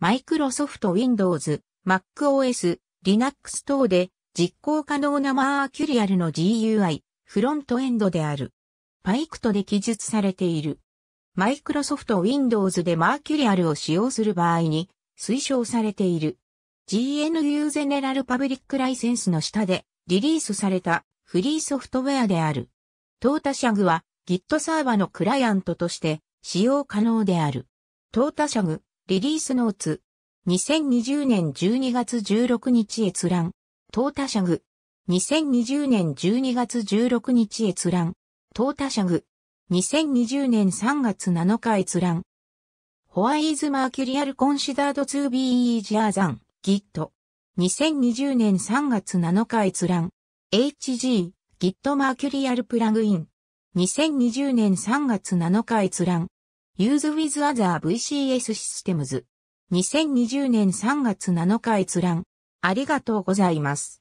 マイクロソフト Windows、MacOS、Linux 等で実行可能なマーキュリアルの GUI、フロントエンドである。パイクトで記述されている。マイクロソフト Windows でマーキュリアルを使用する場合に推奨されている。GNU ゼネラルパブリックライセンスの下でリリースされたフリーソフトウェアである。トータシャグは Git サーバのクライアントとして使用可能である。トータシャグリリースノーツ。2020年12月16日閲覧。トータシャグ。2020年12月16日閲覧。トータシャグ。2020年3月7日閲覧。ホワイズマーキュリアルコンシダードビーイージャーザン、ギット。2020年3月7日閲覧。HG、ギットマーキュリアルプラグイン。2020年3月7日閲覧。Use with other VCS Systems。2020年3月7日閲覧。ありがとうございます。